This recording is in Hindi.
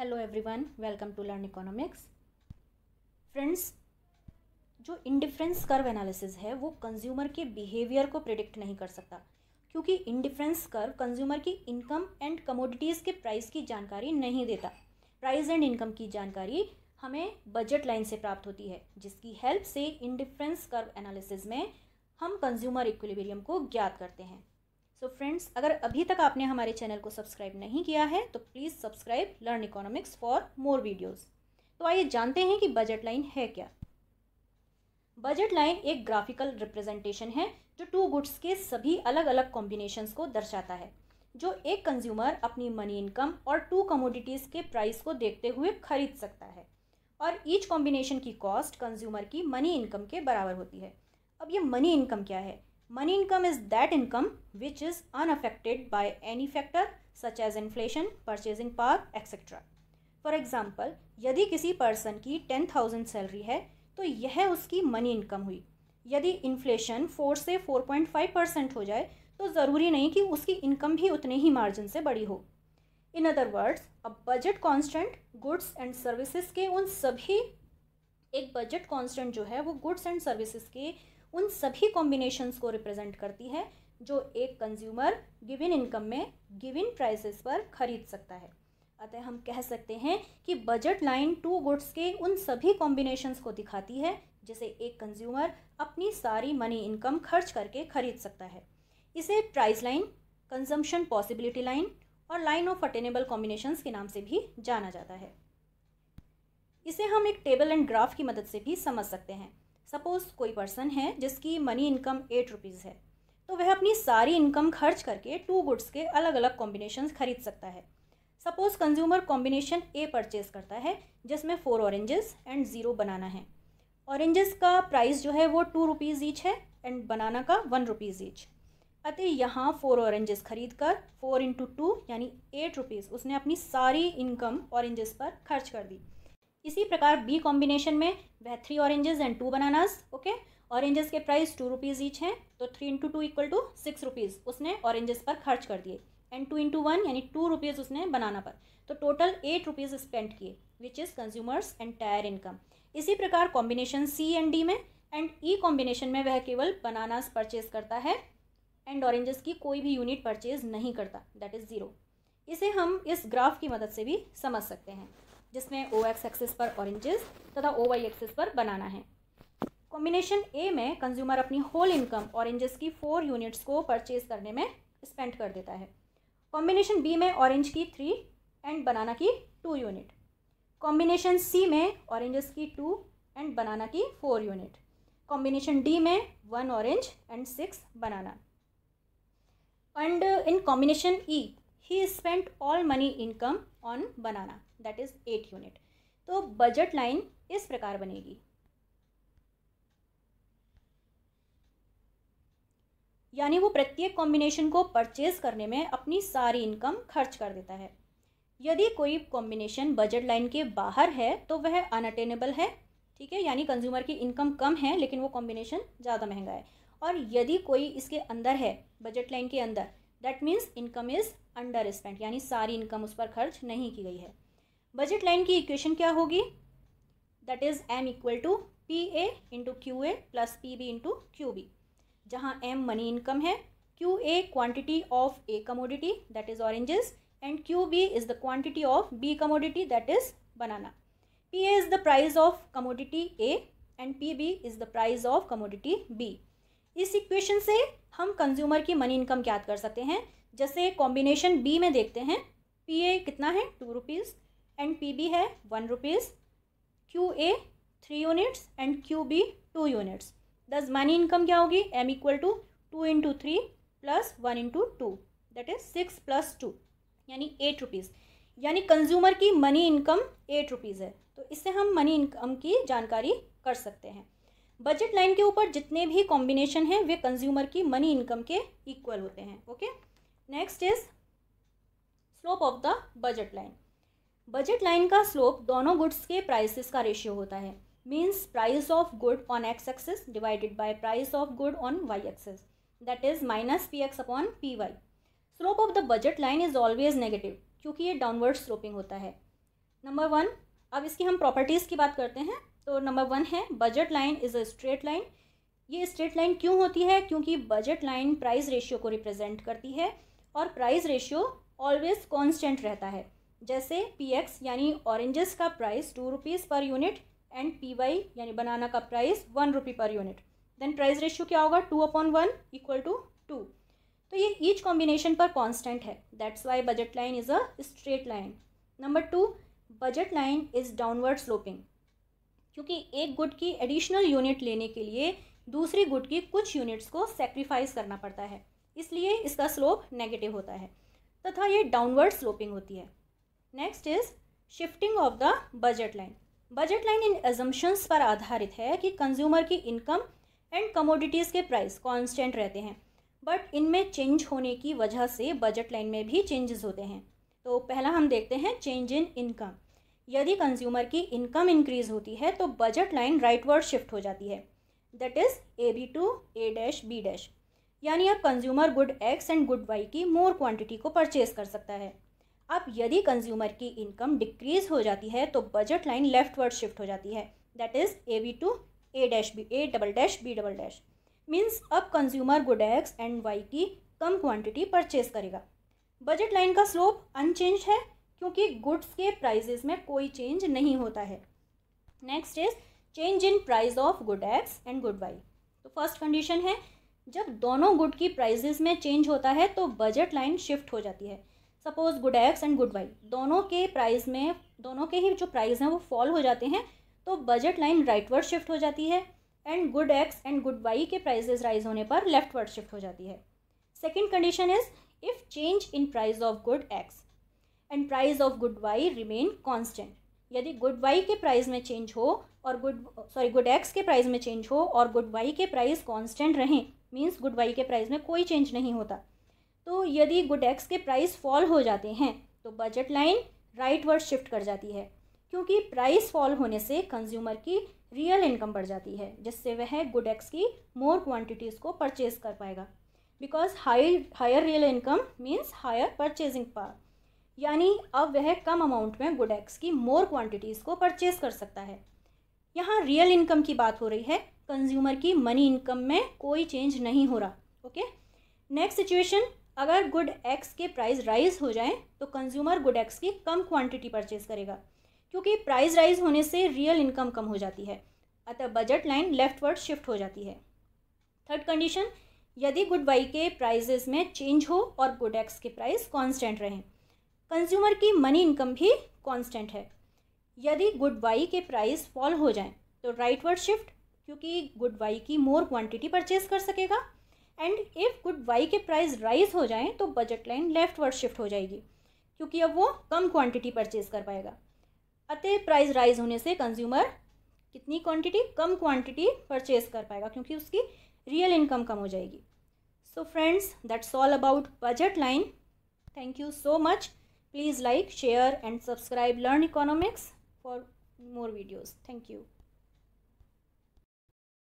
Hello everyone welcome to learn economics friends जो इंडिफरेंस कर्व एनालिसिस है वो कंज्यूमर के बिहेवियर को प्रिडिक्ट नहीं कर सकता क्योंकि इंडिफरेंस कर्व कंज्यूमर की इनकम एंड कमोडिटीज़ के प्राइस की जानकारी नहीं देता प्राइस एंड इनकम की जानकारी हमें बजट लाइन से प्राप्त होती है जिसकी हेल्प से इंडिफरेंस कर्व एनालिसिस में हम कंज्यूमर इक्विलिब्रियम को ज्ञात करते हैं सो so फ्रेंड्स अगर अभी तक आपने हमारे चैनल को सब्सक्राइब नहीं किया है तो please subscribe learn economics for more videos तो आइए जानते हैं कि बजट लाइन है क्या बजट लाइन एक ग्राफिकल रिप्रेजेंटेशन है जो टू गुड्स के सभी अलग अलग कॉम्बिनेशंस को दर्शाता है जो एक कंज्यूमर अपनी मनी इनकम और टू कमोडिटीज़ के प्राइस को देखते हुए खरीद सकता है और ईच कॉम्बिनेशन की कॉस्ट कंज्यूमर की मनी इनकम के बराबर होती है अब ये मनी इनकम क्या है Money income is that income which is unaffected by any factor such as inflation, purchasing power, etc. For example यदि किसी पर्सन की टेन थाउजेंड सैलरी है तो यह उसकी मनी इनकम हुई यदि इन्फ्लेशन फोर से फोर पॉइंट फाइव परसेंट हो जाए तो ज़रूरी नहीं कि उसकी इनकम भी उतने ही मार्जिन से बड़ी हो in other words a budget constant goods and services के उन सभी एक बजट कांस्टेंट जो है वो गुड्स एंड सर्विसेज के उन सभी कॉम्बिनेशंस को रिप्रेजेंट करती है जो एक कंज्यूमर इन इनकम में इन प्राइसेस पर खरीद सकता है अतः हम कह सकते हैं कि बजट लाइन टू गुड्स के उन सभी कॉम्बिनेशंस को दिखाती है जिसे एक कंज्यूमर अपनी सारी मनी इनकम खर्च करके खरीद सकता है इसे price line consumption possibility line और लाइन ऑफ अटेनेबल कॉम्बिनेशंस के नाम से भी जाना जाता है इसे हम एक टेबल एंड ग्राफ की मदद से भी समझ सकते हैं सपोज़ कोई पर्सन है जिसकी मनी इनकम एट रुपीज़ है तो वह अपनी सारी इनकम खर्च करके टू गुड्स के अलग अलग कॉम्बिनेशन खरीद सकता है suppose consumer combination A purchase करता है जिसमें four oranges and zero banana है ऑरेंजेस का प्राइस जो है वो टू रुपीज़ ईच है एंड बनाना का वन रुपीज़ ईच अतः यहाँ फ़ोर ऑरेंजेस खरीद कर फोर इंटू टू यानी एट रुपीज़ उसने अपनी सारी इनकम ऑरेंजेस पर खर्च कर दी इसी प्रकार बी कॉम्बिनेशन में वह three oranges and two bananas okay oranges के प्राइस टू रुपीज़ ईच हैं तो three into two equal to six rupees उसने ऑरेंजेस पर खर्च कर दिए एंड टू इंटू वन यानी टू रुपीज़ उसने बनाना पर तो टोटल एट रुपीज़ स्पेंड किए which is consumers entire income इसी प्रकार कॉम्बिनेशन सी एंड डी में एंड ई कॉम्बिनेशन में वह केवल बनानास परचेज करता है एंड ऑरेंजेस की कोई भी यूनिट परचेज नहीं करता दैट इज़ ज़ीरो इसे हम इस ग्राफ की मदद से भी समझ सकते हैं जिसमें ओ एक्स एक्सेस पर ऑरेंजेस तथा ओ वाई एक्सेस पर बनाना है कॉम्बिनेशन ए में कंज्यूमर अपनी होल इनकम ऑरेंजेस की फोर यूनिट्स को परचेज करने में स्पेंड कर देता है कॉम्बिनेशन बी में ऑरेंज की थ्री एंड बनाना की टू यूनिट कॉम्बिनेशन सी में ऑरेंजेस की टू एंड बनाना की फोर यूनिट कॉम्बिनेशन डी में one orange and six banana and in combination E he spent all money income on banana that is eight unit तो बजट लाइन इस प्रकार बनेगी यानी वो प्रत्येक कॉम्बिनेशन को परचेज करने में अपनी सारी इनकम खर्च कर देता है यदि कोई कॉम्बिनेशन बजट लाइन के बाहर है तो वह अनअटेनेबल है ठीक है यानी कंज्यूमर की इनकम कम है लेकिन वो कॉम्बिनेशन ज़्यादा महंगा है और यदि कोई इसके अंदर है बजट लाइन के अंदर that means income is under spend यानी सारी इनकम उस पर खर्च नहीं की गई है बजट लाइन की इक्वेशन क्या होगी that is M equal to P A into Q A plus P B into Q B जहाँ एम मनी इनकम है Q A quantity of A commodity that is oranges and Q B is the quantity of B commodity that is banana P A is the price of commodity A and P B is the price of commodity B इस इक्वेशन से हम कंज्यूमर की मनी इनकम ज्ञात कर सकते हैं जैसे कॉम्बिनेशन बी में देखते हैं पी ए कितना है two rupees and P B है one rupees Q A three units and Q B two units thus money income क्या होगी M equal to two into three plus one into two that is six plus two यानी एट रुपीज़ यानी कंज्यूमर की मनी इनकम एट रुपीज़ है तो इससे हम मनी इनकम की जानकारी कर सकते हैं बजट लाइन के ऊपर जितने भी कॉम्बिनेशन हैं वे कंज्यूमर की मनी इनकम के इक्वल होते हैं okay next is slope of the budget line budget line का स्लोप दोनों गुड्स के प्राइसेस का रेशियो होता है means price of good on X axis divided by price of good on Y axis that is minus P X upon P Y slope of the budget line is always negative क्योंकि ये डाउनवर्ड स्लोपिंग होता है नंबर वन अब इसकी हम प्रॉपर्टीज़ की बात करते हैं तो नंबर वन है budget line is a straight line ये स्ट्रेट लाइन क्यों होती है क्योंकि बजट लाइन प्राइस रेशियो को रिप्रेजेंट करती है और प्राइस रेशियो ऑलवेज कांस्टेंट रहता है जैसे पी एक्स यानी ऑरेंजेस का price two rupees per unit and P Y यानी बनाना का price one rupee per unit then price ratio क्या होगा two upon one equal to two तो ये ईच कॉम्बिनेशन पर कॉन्स्टेंट है that's why budget line is a straight line number two budget line is downward sloping क्योंकि एक गुट की एडिशनल यूनिट लेने के लिए दूसरी गुट की कुछ यूनिट्स को सेक्रीफाइस करना पड़ता है इसलिए इसका स्लोप नेगेटिव होता है तथा ये डाउनवर्ड स्लोपिंग होती है next is shifting of the budget line budget line इन एजम्पन्स पर आधारित है कि कंज्यूमर की इनकम एंड कमोडिटीज़ के प्राइस कॉन्स्टेंट रहते हैं बट इनमें चेंज होने की वजह से बजट लाइन में भी चेंजेस होते हैं तो पहला हम देखते हैं चेंज इन इनकम यदि कंज्यूमर की इनकम इंक्रीज होती है तो बजट लाइन राइटवर्ड शिफ्ट हो जाती है that is A B to A dash B dash यानी अब consumer good X and good Y की मोर क्वांटिटी को परचेज कर सकता है अब यदि कंज्यूमर की इनकम डिक्रीज हो जाती है तो बजट लाइन लेफ्टवर्ड शिफ्ट हो जाती है that is A B to A dash B A double dash B double dash means अब consumer good X and Y की कम क्वांटिटी परचेज करेगा बजट लाइन का स्लोप अनचेंज है क्योंकि गुड्स के प्राइजेज में कोई चेंज नहीं होता है next is change in price of good X and good Y तो फर्स्ट कंडीशन है जब दोनों गुड की प्राइजेज में चेंज होता है तो बजट लाइन शिफ्ट हो जाती है suppose good X and good Y दोनों के प्राइस में दोनों के ही जो प्राइस हैं वो फॉल हो जाते हैं तो बजट लाइन राइटवर्ड शिफ्ट हो जाती है and good X and good Y के प्राइजेज राइज होने पर लेफ्टवर्ड शिफ्ट हो जाती है second condition is if change in price of good X and price of good Y remain constant यदि गुड वाई के प्राइस में चेंज हो और गुड सॉरी गुड एक्स के प्राइस में चेंज हो और गुड वाई के प्राइस कॉन्स्टेंट रहें मीन्स गुड वाई के प्राइस में कोई चेंज नहीं होता तो यदि गुड एक्स के प्राइस फॉल हो जाते हैं तो budget line rightward shift कर जाती है क्योंकि प्राइस फॉल होने से कंज्यूमर की रियल इनकम बढ़ जाती है जिससे वह गुड एक्स की मोर क्वांटिटीज़ को परचेज कर पाएगा because high higher real income means higher purchasing power यानी अब वह कम अमाउंट में गुड एक्स की मोर क्वांटिटीज़ को परचेज कर सकता है यहाँ रियल इनकम की बात हो रही है कंज्यूमर की मनी इनकम में कोई चेंज नहीं हो रहा ओके नेक्स्ट सिचुएशन अगर गुड एक्स के प्राइस राइज हो जाए तो कंज्यूमर गुड एक्स की कम क्वांटिटी परचेज करेगा क्योंकि प्राइस राइज होने से रियल इनकम कम हो जाती है अतः budget line leftward shift हो जाती है थर्ड कंडीशन यदि गुड वाई के प्राइजेस में चेंज हो और गुड एक्स के प्राइस कांस्टेंट रहें कंज्यूमर की मनी इनकम भी कांस्टेंट है यदि गुड वाई के प्राइस फॉल हो जाएं तो राइट वर्ड शिफ्ट क्योंकि गुड वाई की मोर क्वांटिटी परचेज कर सकेगा एंड इफ़ गुड वाई के प्राइस राइज हो जाएं तो budget line leftward shift हो जाएगी क्योंकि अब वो कम क्वांटिटी परचेज कर पाएगा अतः प्राइस राइज होने से कंज्यूमर कितनी क्वांटिटी कम क्वांटिटी परचेज कर पाएगा क्योंकि उसकी रियल इनकम कम हो जाएगी so friends that's all about budget line thank you so much Please like, share and subscribe Learn Economics for more videos. Thank you.